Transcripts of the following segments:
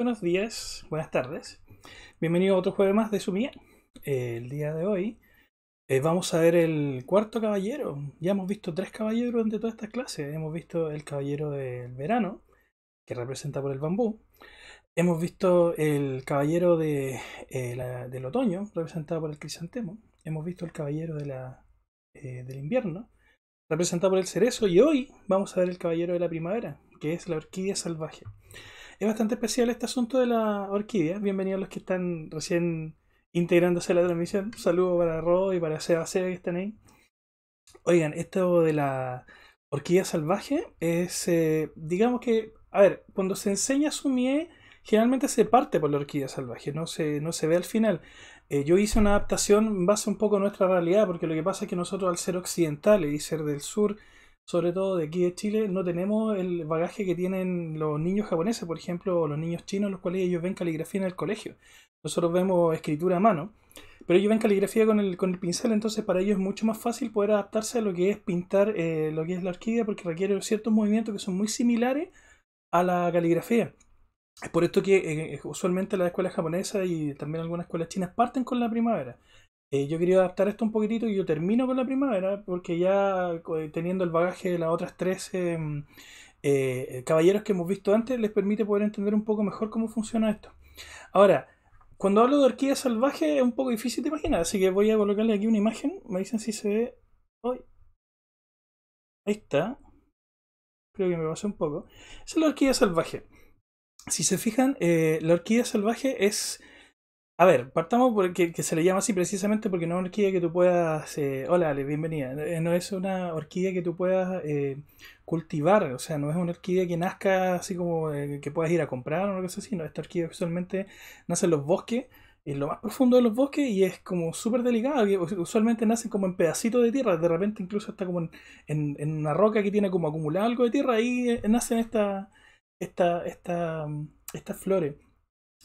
Buenos días, buenas tardes. Bienvenido a otro jueves más de Sumía. Eh, el día de hoy eh, vamos a ver el cuarto caballero. Ya hemos visto tres caballeros durante toda esta clase. Hemos visto el caballero del verano, que representa por el bambú. Hemos visto el caballero eh, del otoño, representado por el crisantemo. Hemos visto el caballero del invierno, representado por el cerezo. Y hoy vamos a ver el caballero de la primavera, que es la orquídea salvaje. Es bastante especial este asunto de la orquídea. Bienvenidos los que están recién integrándose a la transmisión. Un saludo para Rod y para Seba que están ahí. Oigan, esto de la orquídea salvaje es, eh, digamos que, a ver, cuando se enseña su mie, generalmente se parte por la orquídea salvaje, no se, no se ve al final. Eh, yo hice una adaptación en base un poco a nuestra realidad, porque lo que pasa es que nosotros al ser occidentales y ser del sur, sobre todo de aquí de Chile, no tenemos el bagaje que tienen los niños japoneses, por ejemplo, o los niños chinos, los cuales ellos ven caligrafía en el colegio. Nosotros vemos escritura a mano, pero ellos ven caligrafía con el, pincel, entonces para ellos es mucho más fácil poder adaptarse a lo que es pintar eh, lo que es la orquídea, porque requiere ciertos movimientos que son muy similares a la caligrafía. Es por esto que eh, eh, usualmente las escuelas japonesas y también algunas escuelas chinas parten con la primavera. Eh, yo quería adaptar esto un poquitito y yo termino con la primavera, porque ya eh, teniendo el bagaje de las otras tres em, eh, caballeros que hemos visto antes, les permite poder entender un poco mejor cómo funciona esto. Ahora, cuando hablo de orquídea salvaje es un poco difícil de imaginar, así que voy a colocarle aquí una imagen. Me dicen si se ve hoy. Ahí está. Creo que me pasé un poco. es la orquídea salvaje. Si se fijan, la orquídea salvaje es a ver, partamos porque que, se le llama así precisamente porque no es una orquídea que tú puedas. Eh, hola, Ale, bienvenida. Eh, no es una orquídea que tú puedas eh, cultivar, o sea, no es una orquídea que nazca así como que puedas ir a comprar o algo así, no. Esta orquídea usualmente nace en los bosques, en lo más profundo de los bosques y es como súper delicada. Usualmente nace como en pedacitos de tierra, de repente incluso está como en, en, una roca que tiene como acumulado algo de tierra, ahí nacen esta, esta, esta, mm, estas flores.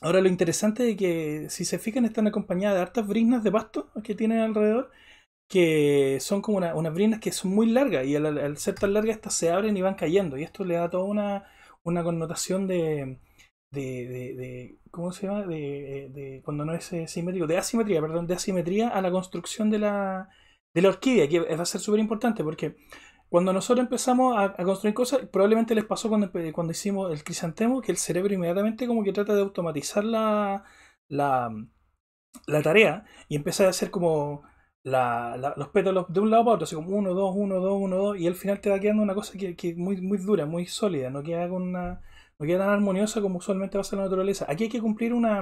Ahora lo interesante es que si se fijan están acompañadas de hartas brinas de pasto que tienen alrededor que son como unas brinas que son muy largas y al, ser tan largas estas se abren y van cayendo y esto le da toda una, connotación de, de, de, ¿cómo se llama? De, eh, cuando no es eh, simétrico, de asimetría, perdón, de asimetría a la construcción de la, de la orquídea que va a ser súper importante porque cuando nosotros empezamos a, construir cosas, probablemente les pasó cuando, cuando hicimos el crisantemo, que el cerebro inmediatamente como que trata de automatizar la, la, tarea y empieza a hacer como la, los pétalos de un lado para otro, así como 1, 2, 1, 2, 1, 2, y al final te va quedando una cosa que, que muy, muy dura, muy sólida, no queda, con una, no queda tan armoniosa como usualmente va a ser la naturaleza. Aquí hay que cumplir una,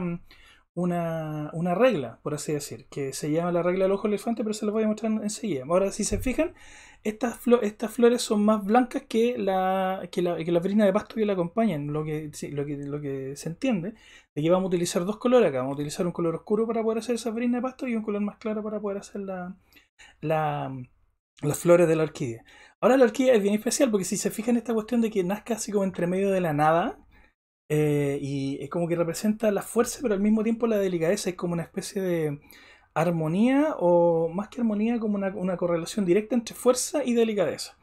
una, una, regla, por así decir, que se llama la regla del ojo elefante, pero se la voy a mostrar enseguida. Ahora, si se fijan, estas, estas flores son más blancas que la, que la, que de pasto que la acompañan, lo que, lo, que, se entiende, de que vamos a utilizar dos colores acá, vamos a utilizar un color oscuro para poder hacer esa brina de pasto y un color más claro para poder hacer la, la, las flores de la orquídea. Ahora la orquídea es bien especial porque si se fijan esta cuestión de que nazca así como entre medio de la nada, eh, y es como que representa la fuerza, pero al mismo tiempo la delicadeza. Es como una especie de armonía, o más que armonía, como una, correlación directa entre fuerza y delicadeza.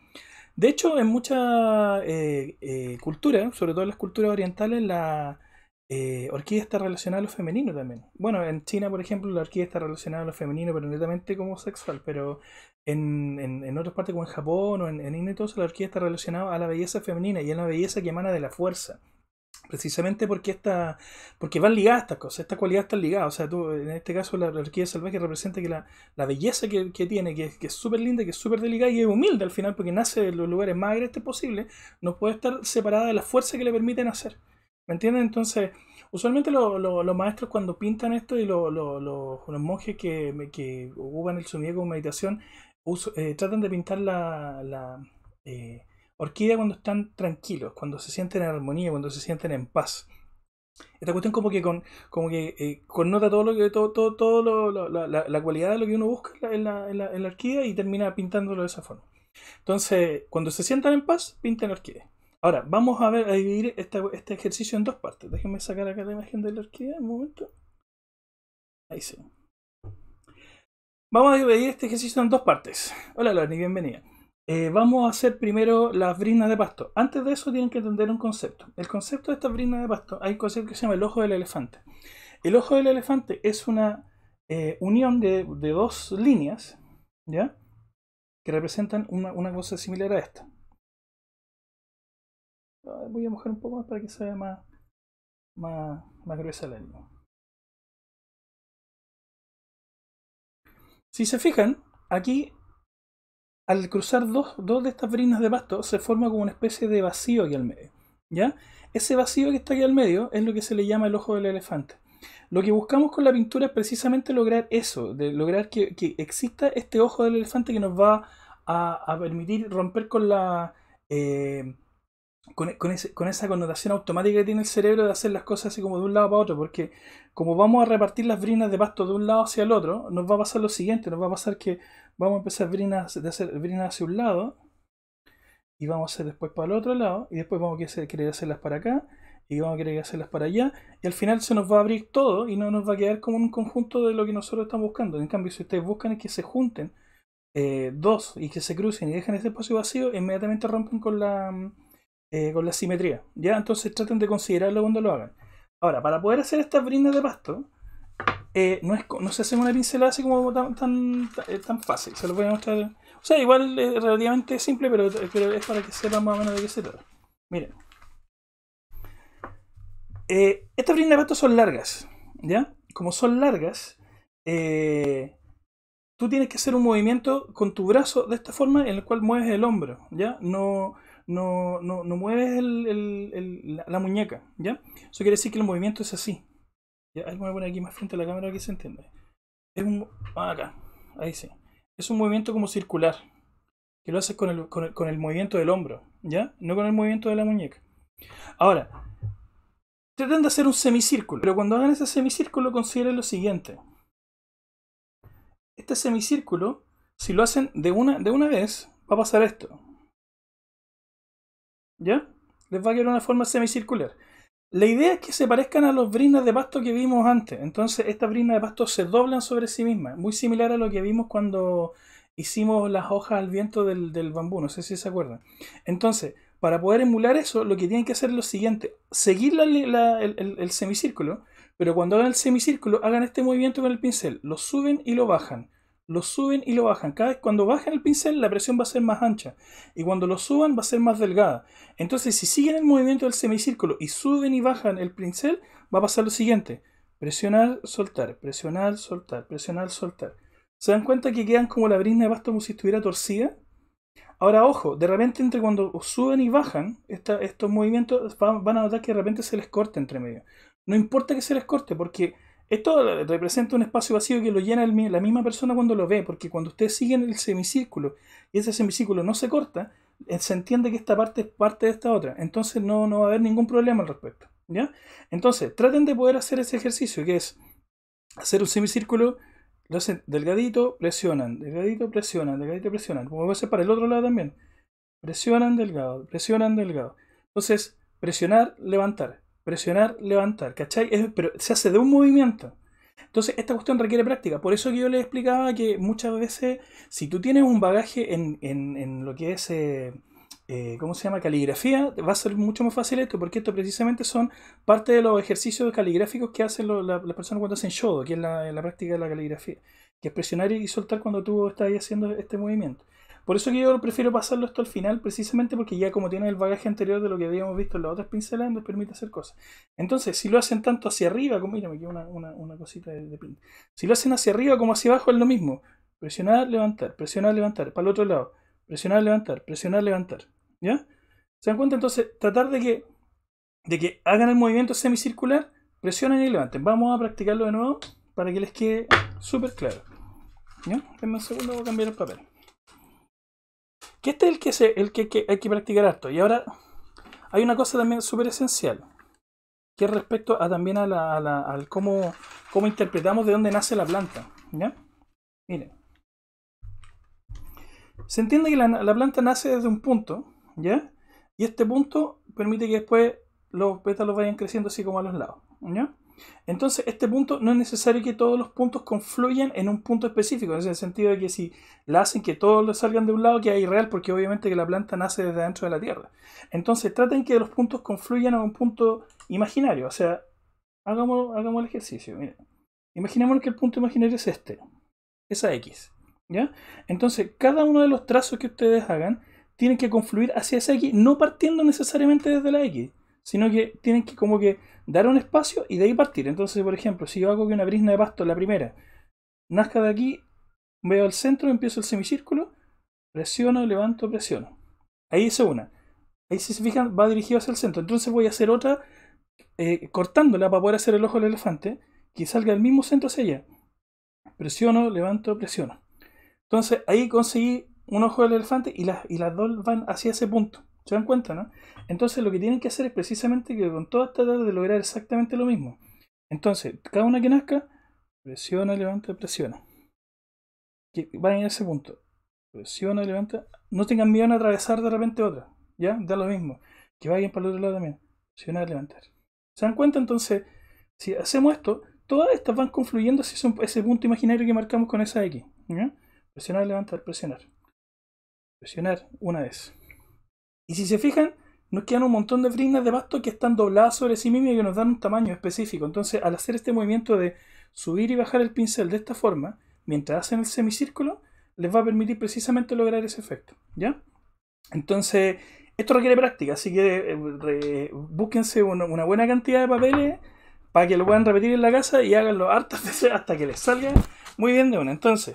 De hecho, en muchas eh, eh, Cultura culturas, sobre todo en las culturas orientales, la orquídea está relacionada a lo femenino también. Bueno, en China, por ejemplo, la orquídea está relacionada a lo femenino, pero netamente como sexual. Pero en, otras partes, como en Japón o en, en la orquídea está relacionada a la belleza femenina y a la belleza que emana de la fuerza Precisamente porque esta, porque van ligadas estas cosas, estas cualidades están ligadas. O sea, tú, en este caso la, arquitectura salvaje representa que la, belleza que, tiene, que, es súper linda, que es súper delicada y es humilde al final, porque nace de los lugares más agrestes posibles, no puede estar separada de la fuerza que le permiten nacer. ¿Me entiendes? Entonces, usualmente los maestros cuando pintan esto y los monjes que, que ocupan el sumiego con meditación, eh, tratan de pintar la, eh, Orquídea cuando están tranquilos, cuando se sienten en armonía, cuando se sienten en paz. Esta cuestión como que con, como que eh, connota todo lo que todo, todo, todo la, cualidad de lo que uno busca en la, en orquídea y termina pintándolo de esa forma. Entonces, cuando se sientan en paz, pinten orquídea. Ahora, vamos a ver a dividir este ejercicio en dos partes. Déjenme sacar acá la imagen de la orquídea un momento. Ahí sí. Vamos a dividir este ejercicio en dos partes. Hola Lorni, bienvenida. Eh, vamos a hacer primero las brinas de pasto. Antes de eso tienen que entender un concepto. El concepto de estas brinas de pasto, hay un concepto que se llama el ojo del elefante. El ojo del elefante es una eh, unión de, dos líneas, ¿ya? Que representan una, cosa similar a esta. Voy a mojar un poco más para que se vea más, más, más gruesa la línea. Si se fijan, aquí al cruzar dos, de estas brinas de pasto se forma como una especie de vacío aquí al medio. ¿ya? Ese vacío que está aquí al medio es lo que se le llama el ojo del elefante. Lo que buscamos con la pintura es precisamente lograr eso, de lograr que, exista este ojo del elefante que nos va a, permitir romper con la eh, con, esa connotación automática que tiene el cerebro de hacer las cosas así como de un lado para otro, porque como vamos a repartir las brinas de pasto de un lado hacia el otro, nos va a pasar lo siguiente, nos va a pasar que vamos a empezar brinas, de hacer brinas hacia un lado, y vamos a hacer después para el otro lado, y después vamos a querer hacerlas para acá, y vamos a querer hacerlas para allá, y al final se nos va a abrir todo y no nos va a quedar como un conjunto de lo que nosotros estamos buscando. En cambio, si ustedes buscan es que se junten eh, dos y que se crucen y dejan ese espacio vacío, inmediatamente rompen con la eh, con la simetría. ¿ya? Entonces traten de considerarlo cuando lo hagan. Ahora, para poder hacer estas brindas de pasto, eh, no, se hace una pincelada así como tan, tan, eh, fácil. Se lo voy a mostrar. O sea, igual es relativamente simple, pero, pero es para que sepan más o menos de qué se trata. Miren. estas brindas de pasto son largas. ¿Ya? Como son largas, tú tienes que hacer un movimiento con tu brazo de esta forma en el cual mueves el hombro. ¿Ya? No no, no, mueves la, muñeca, ¿ya? Eso quiere decir que el movimiento es así. ¿ya? Voy a poner aquí más frente a la cámara que se entiende Es un... Ah, acá, ahí sí. Es un movimiento como circular, que lo haces con el, movimiento del hombro, ¿ya? No con el movimiento de la muñeca. Ahora, traten de hacer un semicírculo, pero cuando hagan ese semicírculo consideren lo siguiente. Este semicírculo, si lo hacen de una, de una vez, va a pasar esto. ¿Ya? Les va a quedar una forma semicircular. La idea es que se parezcan a los brinas de pasto que vimos antes. Entonces, estas brinas de pasto se doblan sobre sí mismas. Muy similar a lo que vimos cuando hicimos las hojas al viento del, bambú. No sé si se acuerdan. Entonces, para poder emular eso, lo que tienen que hacer es lo siguiente: seguir el semicírculo, pero cuando hagan el semicírculo, hagan este movimiento con el pincel. Lo suben y lo bajan lo suben y lo bajan. Cada vez cuando bajan el pincel, la presión va a ser más ancha. Y cuando lo suban, va a ser más delgada. Entonces, si siguen el movimiento del semicírculo y suben y bajan el pincel, va a pasar lo siguiente. Presionar, soltar, presionar, soltar, presionar, soltar. ¿Se dan cuenta que quedan como la brina de pasto como si estuviera torcida? Ahora, ojo, de repente entre cuando suben y bajan estos movimientos, van, a notar que de repente se les corta entre medio. No importa que se les corte, porque esto representa un espacio vacío que lo llena la misma persona cuando lo ve, porque cuando ustedes siguen el semicírculo y ese semicírculo no se corta, eh, se entiende que esta parte es parte de esta otra. Entonces no, no va a haber ningún problema al respecto. ¿ya? Entonces, traten de poder hacer ese ejercicio, que es hacer un semicírculo, lo hacen delgadito, presionan, delgadito, presionan, delgadito, presionan. Como va a ser para el otro lado también. Presionan, delgado, presionan, delgado. Entonces, presionar, levantar presionar, levantar, ¿cachai? pero se hace de un movimiento. Entonces, esta cuestión requiere práctica. Por eso que yo le explicaba que muchas veces, si tú tienes un bagaje en, en, en lo que es, eh, eh, ¿cómo se llama? Caligrafía, va a ser mucho más fácil esto, porque esto precisamente son parte de los ejercicios caligráficos que hacen las personas cuando hacen shodo, que es la, la práctica de la caligrafía, que es presionar y soltar cuando tú estás haciendo este movimiento. Por eso que yo prefiero pasarlo esto al final, precisamente porque ya como tiene el bagaje anterior de lo que habíamos visto en las otras pinceladas, nos permite hacer cosas. Entonces, si lo hacen tanto hacia arriba, como mira, me queda una, cosita de, pin. Si lo hacen hacia arriba como hacia abajo, es lo mismo. Presionar, levantar, presionar, levantar, para el otro lado. Presionar, levantar, presionar, levantar. ¿Ya? ¿Se dan cuenta? Entonces, tratar de que, de que hagan el movimiento semicircular, presionen y levanten. Vamos a practicarlo de nuevo para que les quede súper claro. ¿Ya? Denme un segundo, voy a cambiar el papel. Que este es el que, el que, hay que practicar harto. Y ahora hay una cosa también súper esencial, que es respecto a también a la, cómo, interpretamos de dónde nace la planta. ¿ya? Miren. Se entiende que la, la, planta nace desde un punto, ¿ya? Y este punto permite que después los pétalos vayan creciendo así como a los lados, ¿ya? Entonces, este punto no es necesario que todos los puntos confluyan en un punto específico, en el sentido de que si la hacen que todos salgan de un lado, que queda irreal, porque obviamente que la planta nace desde dentro de la tierra. Entonces, traten que los puntos confluyan a un punto imaginario, o sea, hagamos, el ejercicio. Imaginemos que el punto imaginario es este, esa X. ¿ya? Entonces, cada uno de los trazos que ustedes hagan tienen que confluir hacia esa X, no partiendo necesariamente desde la X, sino que tienen que como que dar un espacio y de ahí partir. Entonces, por ejemplo, si yo hago que una brisna de pasto, la primera, nazca de aquí, veo el centro, empiezo el semicírculo, presiono, levanto, presiono. Ahí hice una. Ahí si se fijan va dirigido hacia el centro. Entonces voy a hacer otra eh, cortándola para poder hacer el ojo del elefante que salga del mismo centro hacia allá. Presiono, levanto, presiono. Entonces ahí conseguí un ojo del elefante y las, y las dos van hacia ese punto. ¿Se dan cuenta, no? Entonces lo que tienen que hacer es precisamente que con todas tratar de lograr exactamente lo mismo. Entonces, cada una que nazca, presiona, levanta, presiona. Que vayan a ese punto. Presiona, levanta. No tengan miedo a atravesar de repente otra. ¿Ya? Da lo mismo. Que vayan para el otro lado también. Presionar, levantar. ¿Se dan cuenta? Entonces, si hacemos esto, todas estas van confluyendo hacia ese punto imaginario que marcamos con esa X. Presionar, levantar, presionar. Presionar una vez. Y si se fijan, nos quedan un montón de brinas de pasto que están dobladas sobre sí mismas y que nos dan un tamaño específico. Entonces, al hacer este movimiento de subir y bajar el pincel de esta forma, mientras hacen el semicírculo, les va a permitir precisamente lograr ese efecto. ¿Ya? Entonces, esto requiere práctica, así que eh, búsquense una, buena cantidad de papeles para que lo puedan repetir en la casa y háganlo hartas hasta que les salga muy bien de una. Entonces,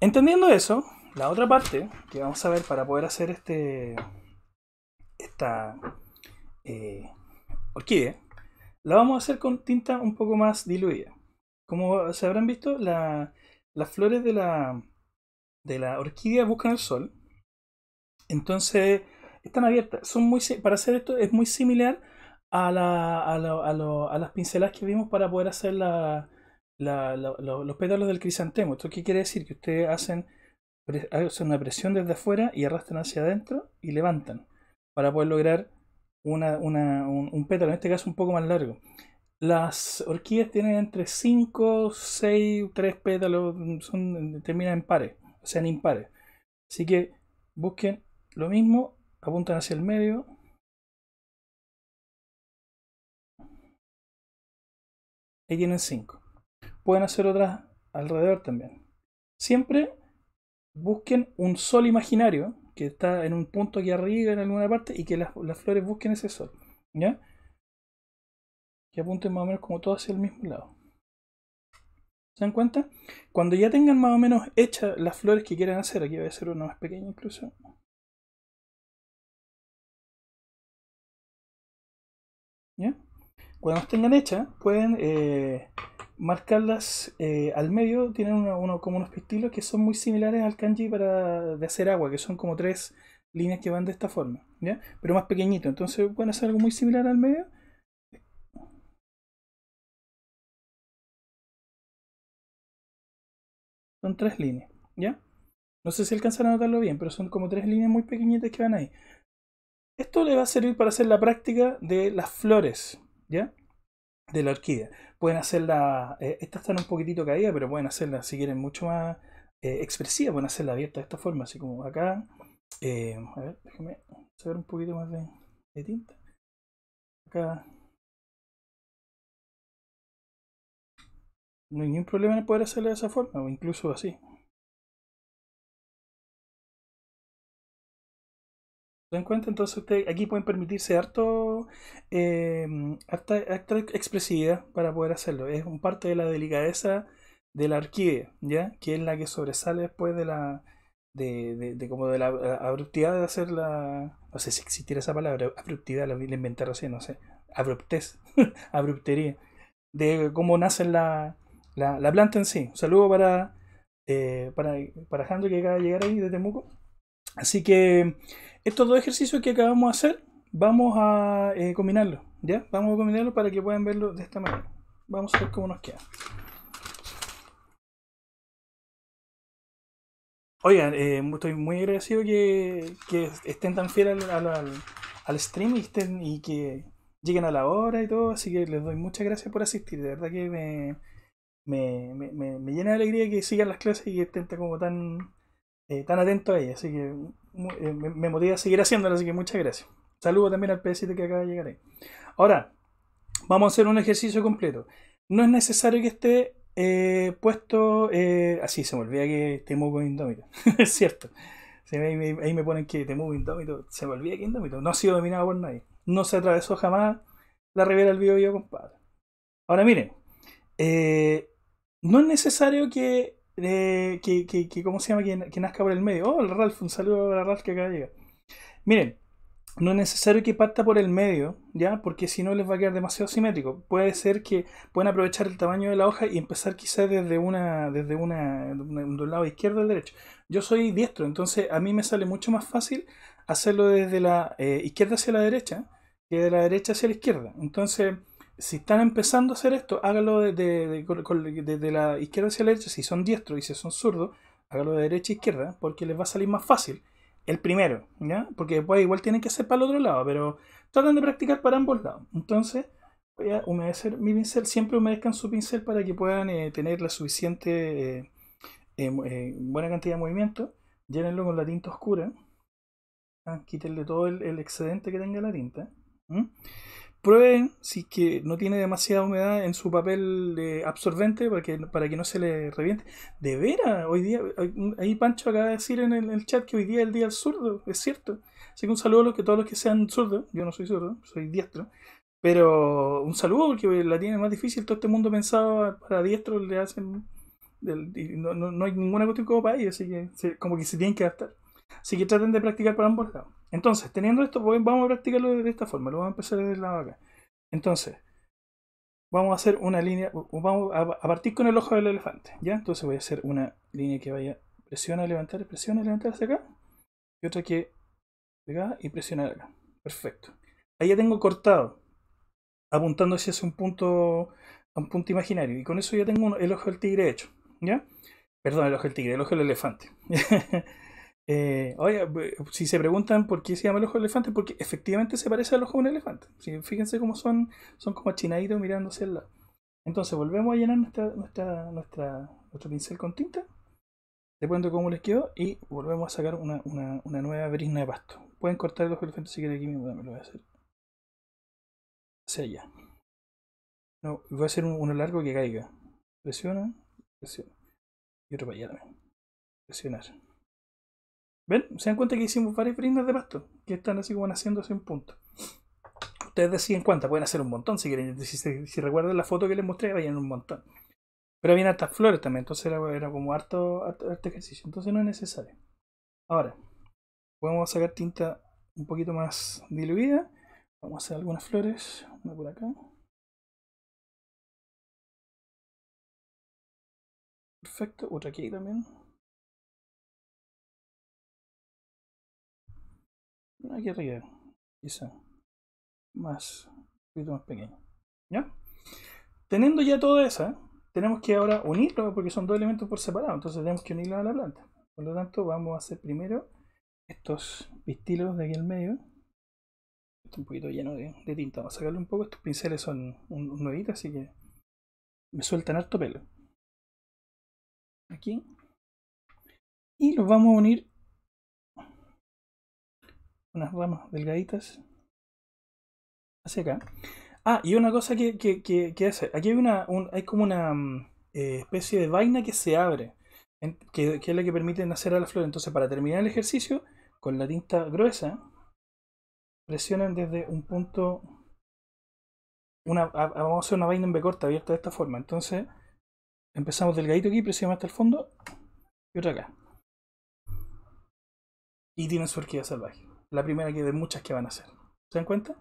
entendiendo eso, la otra parte que vamos a ver para poder hacer este esta eh, orquídea la vamos a hacer con tinta un poco más diluida. Como se habrán visto, la, las flores de la, de la orquídea buscan el sol. Entonces, están abiertas. Son muy, para hacer esto es muy similar a, la, a, a, a las pinceladas que vimos para poder hacer los pétalos del crisantemo. ¿Esto qué quiere decir? Que ustedes hacen hacen ah, una presión desde afuera y arrastran hacia adentro y levantan para poder lograr un, pétalo, en este caso un poco más largo. Las orquídeas tienen entre 5, 6, 3 pétalos, terminan en pares, o sea, en impares. Así que busquen lo mismo, apuntan hacia el medio, Ahí tienen 5. Pueden hacer otras alrededor también. Siempre busquen un sol imaginario que está en un punto aquí arriba, en alguna parte, y que las, flores busquen ese sol. ¿Ya? Que apunten más o menos como todo hacia el mismo lado. ¿Se dan cuenta? Cuando ya tengan más o menos hechas las flores que quieran hacer, aquí voy a ser una más pequeña incluso. ¿Ya? Cuando las tengan hechas, pueden eh, marcarlas eh, al medio, tienen como unos pistilos que son muy similares al kanji para, de hacer agua, que son como tres líneas que van de esta forma, ¿ya? Pero más pequeñito, entonces pueden hacer algo muy similar al medio. Son tres líneas, ¿ya? No sé si alcanzan a notarlo bien, pero son como tres líneas muy pequeñitas que van ahí. Esto le va a servir para hacer la práctica de las flores, ¿ya? de la orquídea. Pueden hacerla, eh, esta está un poquitito caída, pero pueden hacerla, si quieren, mucho más eh, expresiva, pueden hacerla abierta de esta forma, así como acá. Eh, a ver, déjame sacar un poquito más de, de tinta. Acá. No hay ningún problema en poder hacerla de esa forma, o incluso así. cuenta? Entonces aquí pueden permitirse harto, em, harta, expresividad para poder hacerlo. Es un parte de la delicadeza de la ¿ya? Que es la que sobresale después de la... De, de, como de la abruptidad de hacer la... No sé si existiera esa palabra, abruptidad, la, la inventé recién, no sé. Abruptez, abruptería. De cómo nace la, la, planta en sí. Un saludo para, eh, para, que acaba de llegar ahí de Temuco. Así que estos dos ejercicios que acabamos de hacer, vamos a eh, combinarlos, ¿ya? Vamos a combinarlos para que puedan verlo de esta manera. Vamos a ver cómo nos queda. Oigan, eh, estoy muy agradecido que, estén tan fieles al, stream y, que lleguen a la hora y todo, así que les doy muchas gracias por asistir. De verdad que me, me, me, llena de alegría que sigan las clases y que estén como tan, eh, tan atentos a ellas. Así que eh, me, motiva a seguir haciéndolo, así que muchas gracias. Saludo también al ps que acaba de llegar ahí. Ahora, vamos a hacer un ejercicio completo. No es necesario que esté eh, puesto. Eh, así se me olvida que temo con Indómito. es cierto. ahí, me, ponen que con Indómito. Se me olvida que Indómito no ha sido dominado por nadie. No se atravesó jamás la ribera del Bío Bío, compadre. Ahora miren. no es necesario que eh, que, que, ¿cómo se llama? Que, nazca por el medio. Oh, el Ralph, un saludo la Ralph que acaba de llegar. Miren, no es necesario que parta por el medio, ¿ya? Porque si no les va a quedar demasiado simétrico. Puede ser que puedan aprovechar el tamaño de la hoja y empezar quizás desde una, desde una, un lado izquierdo al derecho. Yo soy diestro, entonces a mí me sale mucho más fácil hacerlo desde la eh, izquierda hacia la derecha que de la derecha hacia la izquierda. Entonces, si están empezando a hacer esto, hágalo desde de, la izquierda hacia la derecha. Si son diestros y si son zurdos, hágalo de derecha a izquierda, porque les va a salir más fácil el primero, ¿ya? Porque después igual tienen que hacer para el otro lado, pero tratan de practicar para ambos lados. Entonces, voy a humedecer mi pincel. Siempre humedezcan su pincel para que puedan eh, tener la suficiente eh, eh, buena cantidad de movimiento. Llénenlo con la tinta oscura. Ah, quitenle todo el, excedente que tenga la tinta prueben si que no tiene demasiada humedad en su papel absorbente para que, para que no se le reviente. De veras, hoy día, ahí Pancho acaba de decir en el, chat que hoy día es el día del zurdo, es cierto. Así que un saludo a los que todos los que sean zurdos, yo no soy zurdo, soy diestro, pero un saludo porque la tiene más difícil, todo este mundo pensado para diestros le hacen, no, no, hay ninguna cuestión como para ellos, así que como que se tienen que adaptar. Así que traten de practicar para ambos lados. Entonces, teniendo esto, pues, vamos a practicarlo de esta forma. Lo vamos a empezar desde el lado acá. Entonces, vamos a hacer una línea. Vamos a, partir con el ojo del elefante. ¿ya? Entonces voy a hacer una línea que vaya. Presiona, levantar, presiona, levantar hacia acá. Y otra que de acá y presionar acá. Perfecto. Ahí ya tengo cortado. Apuntando hacia un punto. A un punto imaginario. Y con eso ya tengo el ojo del tigre hecho. ¿Ya? Perdón, el ojo del tigre, el ojo del elefante. Eh, oye, si se preguntan por qué se llama el ojo de elefante, porque efectivamente se parece al ojo de un elefante. Fíjense cómo son, son como achinaditos mirando hacia lado. Entonces volvemos a llenar nuestra, nuestra, nuestra, nuestro pincel con tinta. Le cuento cómo les quedó y volvemos a sacar una, nueva brisna de pasto. Pueden cortar el ojo del elefante si quieren aquí mismo, también lo voy a hacer. Hacia allá. No, voy a hacer uno largo que caiga. Presiona, presiona. Y otro para allá también. Presionar. ¿Ven? Se dan cuenta que hicimos varias brindas de pasto, que están así como naciéndose en punto. Ustedes deciden cuántas, pueden hacer un montón si quieren. Si, recuerdan la foto que les mostré, vayan un montón. Pero había hartas flores también, entonces era, como harto, harto, harto, ejercicio, entonces no es necesario. Ahora, podemos sacar tinta un poquito más diluida. Vamos a hacer algunas flores, una por acá. Perfecto, otra aquí también. aquí arriba, quizá, más, un poquito más pequeño, ¿ya? Teniendo ya todo esa, tenemos que ahora unirlo, porque son dos elementos por separado, entonces tenemos que unirlo a la planta. Por lo tanto, vamos a hacer primero estos pistilos de aquí al medio. Está un poquito lleno de, tinta, vamos a sacarle un poco. Estos pinceles son un, así que me sueltan harto pelo. Aquí. Y los vamos a unir unas ramas delgaditas hacia acá. Ah, y una cosa que, que, hace, aquí hay, una, hay como una mm, eh, especie de vaina que se abre, que, es la que permite nacer a la flor. Entonces, para terminar el ejercicio, con la tinta gruesa, presionan desde un punto, una, vamos a hacer una vaina en B corta abierta de esta forma. Entonces, empezamos delgadito aquí, presionamos hasta el fondo y otra acá. Y tienen su orquídea salvaje. La primera que de muchas que van a hacer. ¿Se dan cuenta?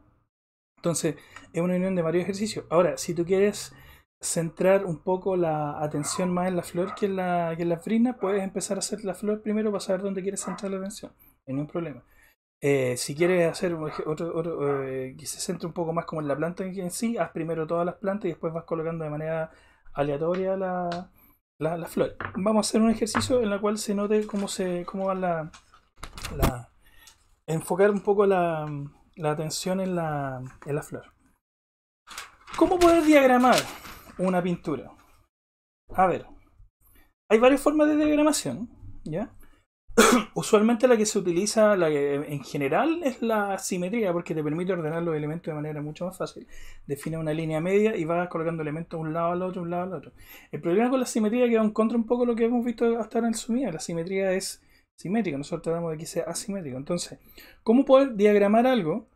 Entonces, es una unión de varios ejercicios. Ahora, si tú quieres centrar un poco la atención más en la flor que en la, que la frina, puedes empezar a hacer la flor primero para saber dónde quieres centrar la atención. No hay problema. Eh, si quieres hacer otro, otro eh, que se centre un poco más como en la planta en sí, haz primero todas las plantas y después vas colocando de manera aleatoria la, flor. Vamos a hacer un ejercicio en el cual se note cómo, se, cómo va la, enfocar un poco la, atención en la, flor. ¿Cómo puedes diagramar una pintura? A ver, hay varias formas de diagramación, ¿ya? Usualmente la que se utiliza, la que en general es la simetría, porque te permite ordenar los elementos de manera mucho más fácil. Define una línea media y vas colocando elementos de un lado al otro, un lado al otro. El problema con la simetría que va en contra un poco lo que hemos visto hasta ahora en el sumida. La simetría es simétrico, nosotros tratamos de que sea asimétrico. Entonces, ¿cómo poder diagramar algo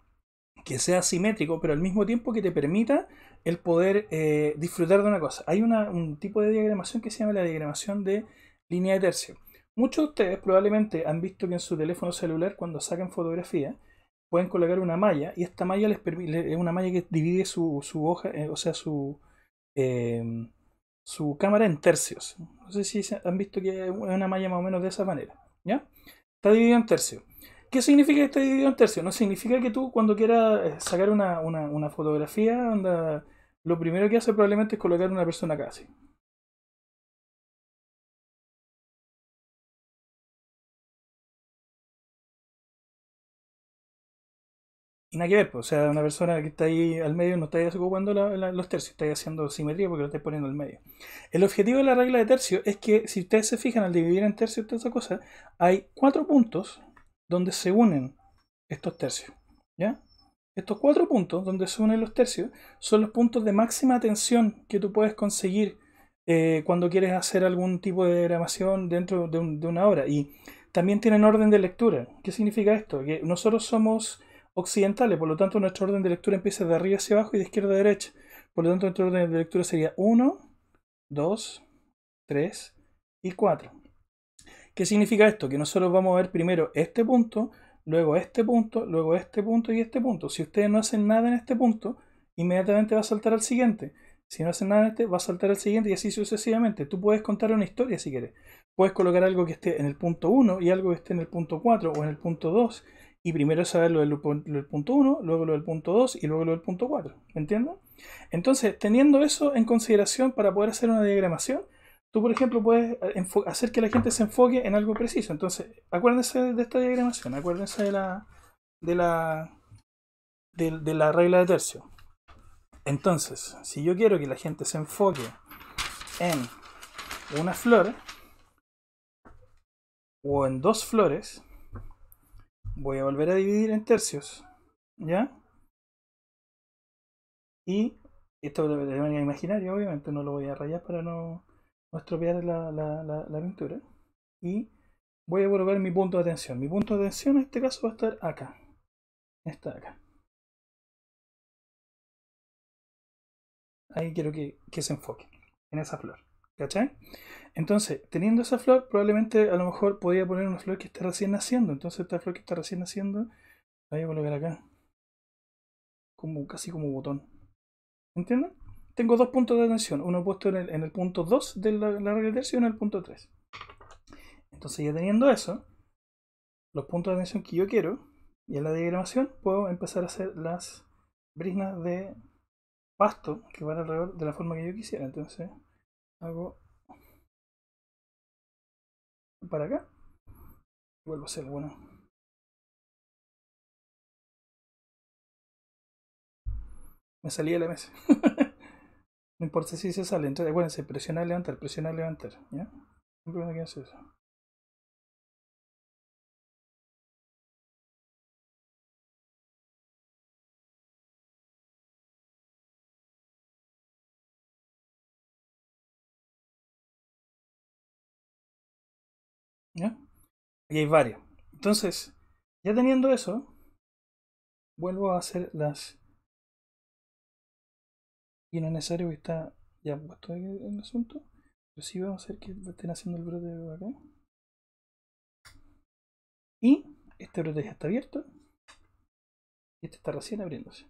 que sea simétrico, pero al mismo tiempo que te permita el poder eh, disfrutar de una cosa? Hay un tipo de diagramación que se llama la diagramación de línea de tercio. Muchos de ustedes probablemente han visto que en su teléfono celular, cuando sacan fotografía, pueden colocar una malla y esta malla les es una malla que divide su, hoja, eh, o sea, su, em, su cámara en tercios. No sé si han visto que es una malla más o menos de esa manera. ¿Ya? Está dividido en tercios. ¿Qué significa que está dividido en tercios? No significa que tú cuando quieras eh, sacar una, fotografía, lo primero que hace probablemente es colocar una persona casi. Y nada que ver, pues, o sea, una persona que está ahí al medio no está ahí ocupando los tercios, está ahí haciendo simetría porque lo está poniendo al medio. El objetivo de la regla de tercios es que si ustedes se fijan al dividir en tercios esta cosa, hay cuatro puntos donde se unen estos tercios, ¿ya? Estos cuatro puntos donde se unen los tercios son los puntos de máxima tensión que tú puedes conseguir eh, cuando quieres hacer algún tipo de grabación dentro de, una hora. Y también tienen orden de lectura. ¿Qué significa esto? Que nosotros somos occidentales. Por lo tanto, nuestro orden de lectura empieza de arriba hacia abajo y de izquierda a derecha. Por lo tanto, nuestro orden de lectura sería 1, 2, 3 y 4. ¿Qué significa esto? Que nosotros vamos a ver primero este punto, luego este punto, luego este punto y este punto. Si ustedes no hacen nada en este punto, inmediatamente va a saltar al siguiente. Si no hacen nada en este, va a saltar al siguiente y así sucesivamente. Tú puedes contar una historia si quieres. Puedes colocar algo que esté en el punto 1 y algo que esté en el punto 4 o en el punto 2 y primero saber lo del, punto 1, luego lo del punto 2 y luego lo del punto 4. ¿Me entiendes? Entonces, teniendo eso en consideración para poder hacer una diagramación, tú, por ejemplo, puedes eh, hacer que la gente se enfoque en algo preciso. Entonces, acuérdense de esta diagramación, acuérdense de la, de la, de la regla de tercio. Entonces, si yo quiero que la gente se enfoque en una flor o en dos flores, voy a volver a dividir en tercios. ¿Ya? Y esto de manera imaginaria, obviamente, no lo voy a rayar para no, estropear la, pintura. Y voy a colocar mi punto de atención. Mi punto de atención en este caso va a estar acá. Está acá. Ahí quiero que se enfoque, en esa flor. ¿Cachai? Entonces, teniendo esa flor, probablemente a lo mejor podría poner una flor que esté recién naciendo. Entonces, esta flor que está recién naciendo, la voy a colocar acá. Como, casi como botón. ¿Entienden? Tengo dos puntos de atención. Uno puesto en el, punto 2 de la, la regla de tercio y uno en el punto 3. Entonces, ya teniendo eso, los puntos de atención que yo quiero y en la diagramación, puedo empezar a hacer las brisnas de pasto que van alrededor de la forma que yo quisiera. Entonces hago para acá vuelvo a hacer bueno me salía el la no importa si se sale entonces se presiona levantar presiona levantar ya siempre eso ¿Ya? Aquí hay varios. Entonces, ya teniendo eso, vuelvo a hacer las... Y no es necesario que está ya puesto el asunto. Pero sí vamos a hacer que estén haciendo el brote acá. Y este brote ya está abierto. Y este está recién abriéndose.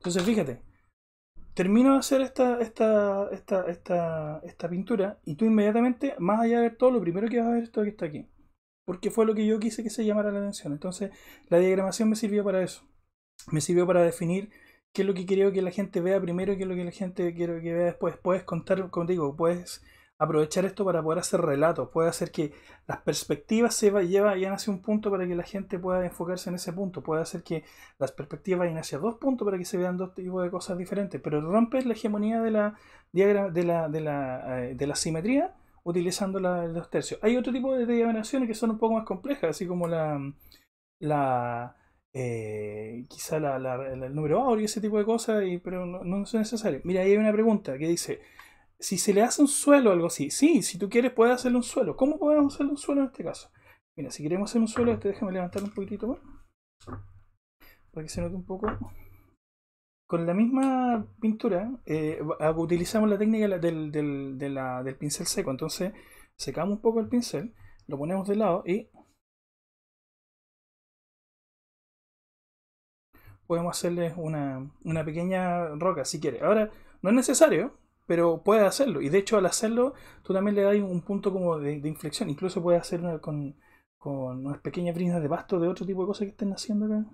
Entonces fíjate, termino de hacer esta, esta, esta, esta, esta pintura y tú inmediatamente, más allá de ver todo, lo primero que vas a ver es todo que está aquí. Porque fue lo que yo quise que se llamara la atención. Entonces, la diagramación me sirvió para eso. Me sirvió para definir qué es lo que quiero que la gente vea primero y qué es lo que la gente quiere que vea después. Puedes contar, como digo, puedes aprovechar esto para poder hacer relatos, puede hacer que las perspectivas se vayan hacia un punto para que la gente pueda enfocarse en ese punto, puede hacer que las perspectivas vayan hacia dos puntos para que se vean dos tipos de cosas diferentes, pero romper la hegemonía de la, de la, de la, eh, de la simetría utilizando los tercios. Hay otro tipo de diagramaciones que son un poco más complejas, así como la, la eh, quizá la, el número y ese tipo de cosas, pero no, no es necesario. Mira, ahí hay una pregunta que dice, si se le hace un suelo o algo así, sí, si tú quieres puedes hacerle un suelo. ¿Cómo podemos hacerle un suelo en este caso? Mira, si queremos hacer un suelo, este déjame levantar un poquitito más. Para que se note un poco. Con la misma pintura eh, ah, utilizamos la técnica del, del pincel seco. Entonces secamos un poco el pincel, lo ponemos de lado y podemos hacerle una, una pequeña roca si quiere. Ahora, no es necesario, pero puedes hacerlo. Y de hecho, al hacerlo, tú también le das un punto como de, inflexión. Incluso puedes hacerlo con, con, unas pequeñas brindas de pasto de otro tipo de cosas que estén haciendo acá.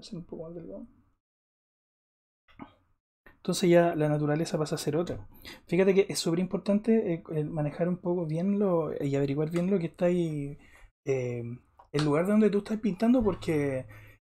Hacer un poco más delgado. Entonces ya la naturaleza pasa a ser otra. Fíjate que es súper importante eh, eh, manejar un poco bien lo, y averiguar bien lo que está ahí, eh, el lugar donde tú estás pintando, porque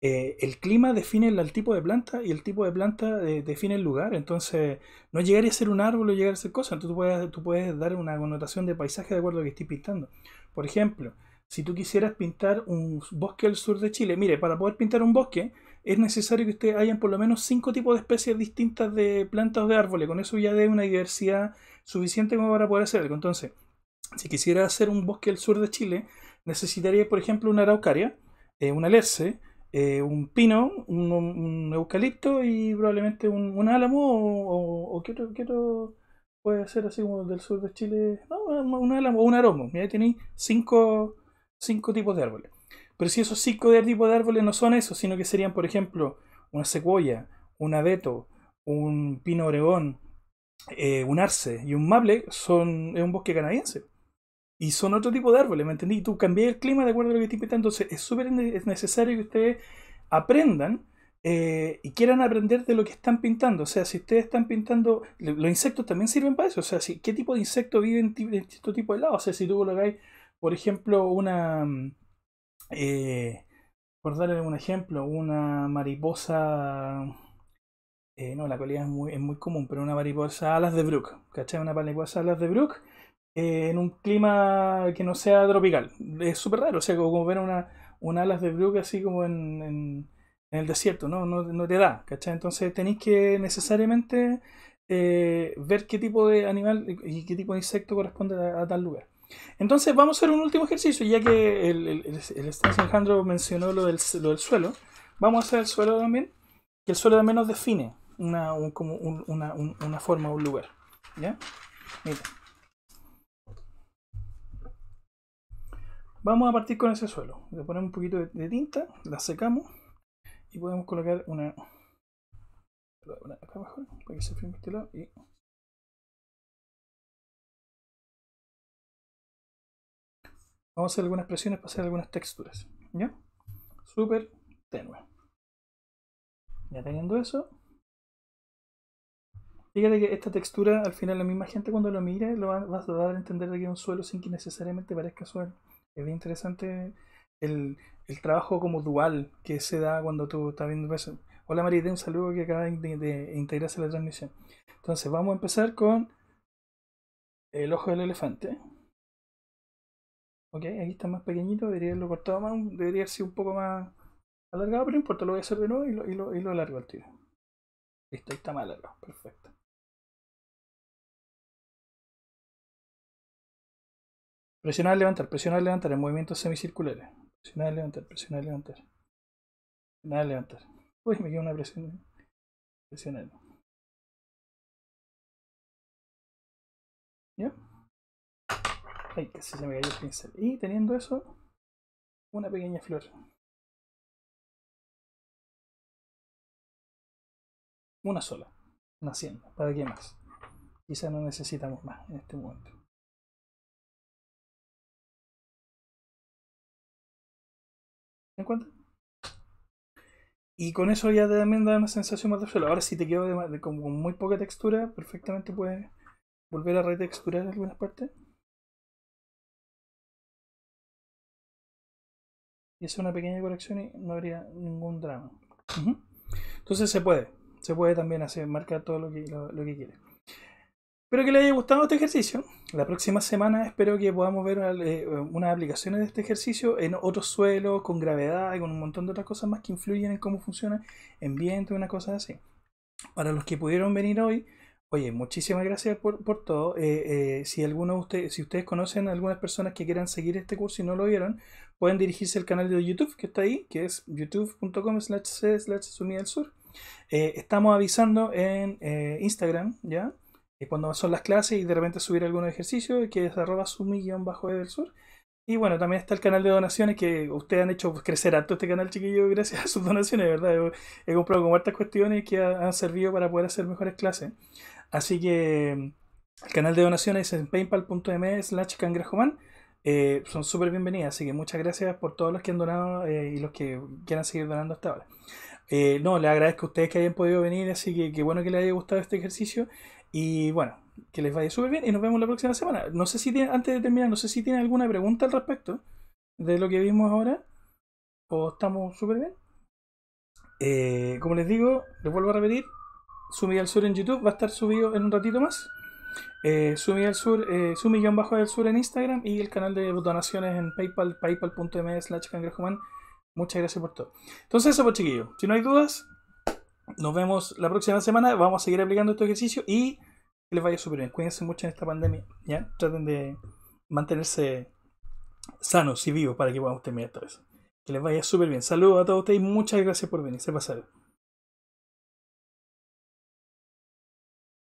eh, el clima define el, tipo de planta y el tipo de planta eh, define el lugar. Entonces, no llegaría a ser un árbol o llegar a ser cosa. Entonces, tú puedes, dar una connotación de paisaje de acuerdo a lo que estés pintando. Por ejemplo, si tú quisieras pintar un bosque al sur de Chile, mire, para poder pintar un bosque es necesario que ustedes hayan por lo menos cinco tipos de especies distintas de plantas o de árboles. Con eso ya de una diversidad suficiente como para poder hacerlo. Entonces, si quisiera hacer un bosque al sur de Chile, necesitaría, por ejemplo, una araucaria, eh, una lerce, eh, un pino, un, eucalipto y probablemente un, álamo o, ¿qué, otro, puede ser así como del sur de Chile. No, un álamo o un aromo. Mira, tenéis cinco, cinco tipos de árboles. Pero si esos cinco tipos de árboles no son esos, sino que serían, por ejemplo, una secuoya, un abeto, un pino oregón, eh, un arce y un maple, son, es un bosque canadiense. Y son otro tipo de árboles, ¿me entendí? Y tú cambias el clima de acuerdo a lo que estás pintando. Entonces es súper necesario que ustedes aprendan eh, y quieran aprender de lo que están pintando. O sea, si ustedes están pintando, los insectos también sirven para eso. O sea, si, ¿qué tipo de insecto vive en, este tipo de lado? O sea, si tú colocáis, por ejemplo, una. Eh, por darle un ejemplo, una mariposa. Eh, no, la cualidad es muy, es muy común, pero una mariposa alas de Brook. ¿Cachai? Una mariposa alas de Brook. Eh, en un clima que no sea tropical. Es súper raro, o sea, como, ver una, alas de bruja así como en, en, el desierto, ¿no? ¿no? No, te da, ¿cachai? Entonces tenéis que necesariamente eh, ver qué tipo de animal y qué tipo de insecto corresponde a, tal lugar. Entonces vamos a hacer un último ejercicio, ya que el, el, Alejandro mencionó lo del, lo del, suelo, vamos a hacer el suelo también, que el suelo también nos define una, como una, una forma, un lugar. ¿Ya? Mira. Vamos a partir con ese suelo. Le ponemos un poquito de, tinta, la secamos y podemos colocar una, acá abajo para que se este y vamos a hacer algunas presiones para hacer algunas texturas ya súper tenue ya teniendo eso fíjate que esta textura al final la misma gente cuando lo mire lo va, va a dar a entender de que es un suelo sin que necesariamente parezca suelo es bien interesante el, trabajo como dual que se da cuando tú estás viendo eso. Hola Mariden, un saludo que acaba de, integrarse a la transmisión. Entonces, vamos a empezar con el ojo del elefante. Ok, aquí está más pequeñito, debería haberlo cortado más, debería haber un poco más alargado, pero no importa, lo voy a hacer de nuevo y lo, lo, y lo alargo al tiro. Listo, ahí está más alargado, perfecto. Presionar, levantar, presionar, levantar en movimientos semicirculares. Presionar, levantar, presionar, levantar. Presionar, levantar. Uy, me queda una presión. ¿eh? Presionar. ¿Ya? Ay, casi se me cayó el pincel. Y teniendo eso, una pequeña flor. Una sola, naciendo. ¿Para qué más? Quizá no necesitamos más en este momento. en cuenta? Y con eso ya te también da una sensación más de suelo. Ahora si te quedo de, con, muy poca textura, perfectamente puedes volver a retexturar algunas partes. Y hacer una pequeña corrección y no habría ningún drama. Entonces se puede, se puede también hacer, marcar todo lo que, lo, lo que quieres. Espero que les haya gustado este ejercicio. La próxima semana espero que podamos ver eh, unas aplicaciones de este ejercicio en otros suelos, con gravedad y con un montón de otras cosas más que influyen en cómo funciona en viento y una cosa así. Para los que pudieron venir hoy, oye, muchísimas gracias por, por todo. Eh, eh, si alguno ustedes, si ustedes conocen algunas personas que quieran seguir este curso y no lo vieron, pueden dirigirse al canal de YouTube que está ahí, que es youtube.com slash sumida del sur. estamos avisando en Instagram, ¿ya? cuando son las clases y de repente subir algunos ejercicios, que es arroba millón bajo del sur. Y bueno, también está el canal de donaciones que ustedes han hecho crecer alto este canal, chiquillo, gracias a sus donaciones, ¿verdad? He, comprado con hartas cuestiones que han servido para poder hacer mejores clases. Así que el canal de donaciones es en paypal.me slash cangrejoman. Eh, son súper bienvenidas, así que muchas gracias por todos los que han donado eh, y los que quieran seguir donando hasta ahora. Eh, no, les agradezco a ustedes que hayan podido venir, así que, que bueno que les haya gustado este ejercicio. Y bueno, que les vaya súper bien y nos vemos la próxima semana. No sé si antes de terminar, no sé si tienen alguna pregunta al respecto de lo que vimos ahora. O estamos súper bien. Eh, como les digo, les vuelvo a repetir, Sumi al Sur en YouTube va a estar subido en un ratito más. Eh, Sumi al Sur, eh, Sumi-Bajo del Sur en Instagram y el canal de donaciones en Paypal, paypal.me slash Muchas gracias por todo. Entonces eso pues chiquillos, si no hay dudas, nos vemos la próxima semana. Vamos a seguir aplicando este ejercicio y que les vaya súper bien. Cuídense mucho en esta pandemia. ¿ya? Traten de mantenerse sanos y vivos para que podamos terminar esta vez. Que les vaya súper bien. Saludos a todos ustedes y muchas gracias por venir. Se pasaron.